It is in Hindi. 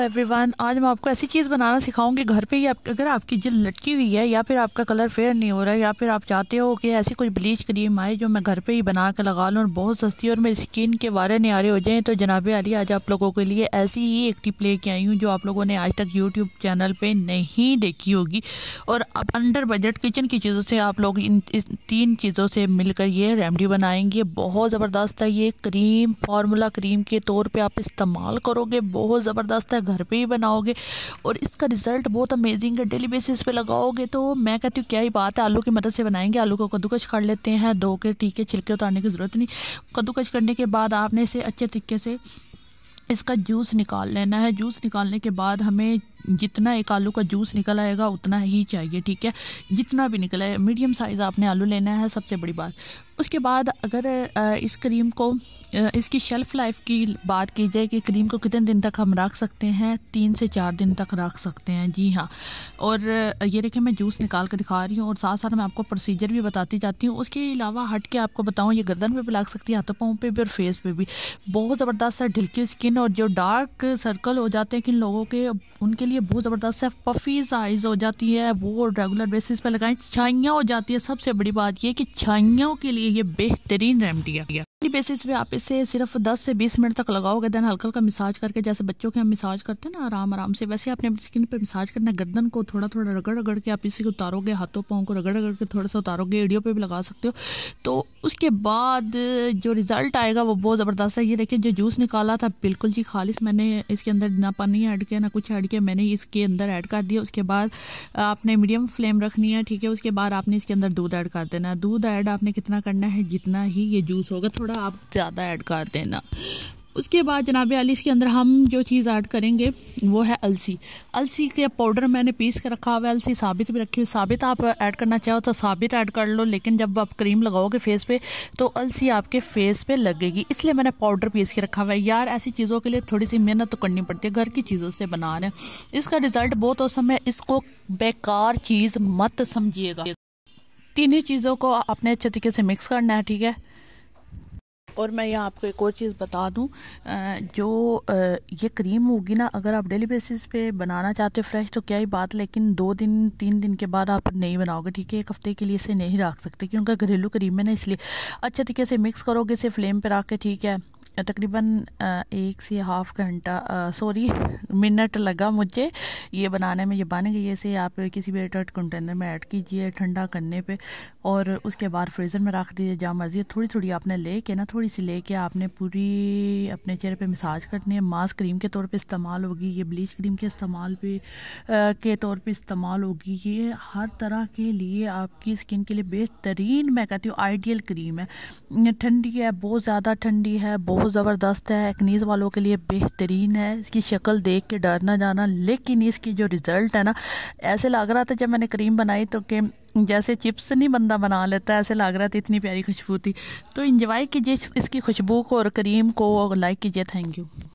एवरी तो एवरीवन आज मैं आपको ऐसी चीज़ बनाना सिखाऊंगी घर पे ही आप अगर आपकी जिल लटकी हुई है या फिर आपका कलर फेयर नहीं हो रहा है या फिर आप चाहते हो कि ऐसी कोई ब्लीच क्रीम आए जो मैं घर पे ही बना कर लगा लूँ और बहुत सस्ती और मेरी स्किन के वारे नारे हो जाएँ तो जनाब अली आज आप लोगों के लिए ऐसी ही एक टिप के आई हूँ जो आप लोगों ने आज तक यूट्यूब चैनल पर नहीं देखी होगी और अब अंडर बजट किचन की चीज़ों से आप लोग इन इस तीन चीज़ों से मिलकर ये रेमडी बनाएंगे बहुत ज़बरदस्त है ये क्रीम फार्मूला क्रीम के तौर पर आप इस्तेमाल करोगे बहुत ज़बरदस्त है घर पे ही बनाओगे और इसका रिज़ल्ट बहुत अमेजिंग है डेली बेसिस पे लगाओगे तो मैं कहती हूँ क्या ही बात है आलू की मदद से बनाएंगे आलू को कद्दूकश कर लेते हैं धो के टीके छिलके उतारने की ज़रूरत नहीं कद्दूकश करने के बाद आपने इसे अच्छे तरीके से इसका जूस निकाल लेना है जूस निकालने के बाद हमें जितना एक आलू का जूस निकल आएगा उतना ही चाहिए ठीक है जितना भी निकला है मीडियम साइज़ आपने आलू लेना है सबसे बड़ी बात उसके बाद अगर इस क्रीम को इसकी शेल्फ़ लाइफ की बात की जाए कि क्रीम को कितने दिन तक हम रख सकते हैं तीन से चार दिन तक रख सकते हैं जी हाँ और ये देखें मैं जूस निकाल कर दिखा रही हूँ और साथ साथ मैं आपको प्रोसीजर भी बताती जाती हूँ उसके अलावा हट के आपको बताऊँ ये गर्दन पर भी लग सकती है हाथों पाँव पर भी और फेस पर भी बहुत ज़बरदस्त है ढिलकी स्किन और जो डार्क सर्कल हो जाते हैं किन लोगों के उनके लिए लिए बहुत ज़बरदस्त है पफी साइज़ हो जाती है वो रेगुलर बेसिस पे लगाएं छाइयाँ हो जाती है सबसे बड़ी बात यह कि छाइयों के लिए ये बेहतरीन रेमडी है बेसिस पे आप इसे सिर्फ 10 से 20 मिनट तक लगाओगे दैन हल्का हल्का मिसाज करके जैसे बच्चों के हम मिसाज करते हैं ना आराम आराम से वैसे आपने अपनी स्किन पर मिसाज करना गर्दन को थोड़ा थोड़ा रगड़ रगड़ के आप इसे उतारोगे हाथों पाँव को रगड़ रगड़ के थोड़ा सा उतारोगे एडियो पे भी लगा सकते हो तो उसके बाद जो रिज़ल्ट आएगा वो बहुत ज़बरदस्त है ये देखिए जो जूस निकाला था बिल्कुल जी खालिश मैंने इसके अंदर ना पानी ऐड किया ना कुछ ऐड किया मैंने इसके अंदर ऐड कर दिया उसके बाद आपने मीडियम फ्लेम रखनी है ठीक है उसके बाद आपने इसके अंदर दूध ऐड कर देना दूध ऐड आपने कितना करना है जितना ही ये जूस होगा थोड़ा आप ज़्यादा ऐड कर देना उसके बाद जनाब अली इसके अंदर हम जो चीज़ ऐड करेंगे वो है अलसी अलसी के पाउडर मैंने पीस के रखा हुआ है अलसी साबित भी रखी हुई साबित आप ऐड करना चाहो तो साबित ऐड कर लो लेकिन जब आप क्रीम लगाओगे फेस पे तो अलसी आपके फेस पे लगेगी इसलिए मैंने पाउडर पीस के रखा हुआ है यार ऐसी चीज़ों के लिए थोड़ी सी मेहनत तो करनी पड़ती है घर की चीज़ों से बना रहे हैं इसका रिज़ल्ट बहुत औसम है इसको बेकार चीज़ मत समझिएगा तीन ही चीज़ों को आपने अच्छे तरीके से मिक्स करना है ठीक है और मैं यहाँ आपको एक और चीज़ बता दूँ जो ये क्रीम होगी ना अगर आप डेली बेसिस पे बनाना चाहते हो फ्रेश तो क्या ही बात लेकिन दो दिन तीन दिन के बाद आप नहीं बनाओगे ठीक है एक हफ़्ते के लिए इसे नहीं रख सकते क्योंकि घरेलू क्रीम है ना इसलिए अच्छे तरीके से मिक्स करोगे इसे फ्लेम पर रख के ठीक है तकरीबन एक से हाफ घंटा सॉरी मिनट लगा मुझे ये बनाने में ये बन गई इसे आप किसी भी एयरटाइट कंटेनर में ऐड कीजिए ठंडा करने पे और उसके बाद फ्रीज़र में रख दीजिए जहाँ मर्ज़ी थोड़ी थोड़ी आपने ले के ना थोड़ी सी ले के आपने पूरी अपने चेहरे पे मसाज करनी है मास्क क्रीम के तौर पे इस्तेमाल होगी ये ब्लीच क्रीम के इस्तेमाल पे के तौर पर इस्तेमाल होगी ये हर तरह के लिए आपकी स्किन के लिए बेहतरीन मैं कहती हूँ आइडियल क्रीम है ठंडी है बहुत ज़्यादा ठंडी है बहुत बहुत ज़बरदस्त है एक्नीज़ वालों के लिए बेहतरीन है इसकी शक्ल देख के डर ना जाना लेकिन इसकी जो रिज़ल्ट है ना ऐसे लग रहा था जब मैंने क्रीम बनाई तो कि जैसे चिप्स नहीं बंदा बना लेता ऐसे लग रहा था इतनी प्यारी खुशबू थी तो इंजॉय कीजिए इसकी खुशबू को और क्रीम को लाइक कीजिए थैंक यू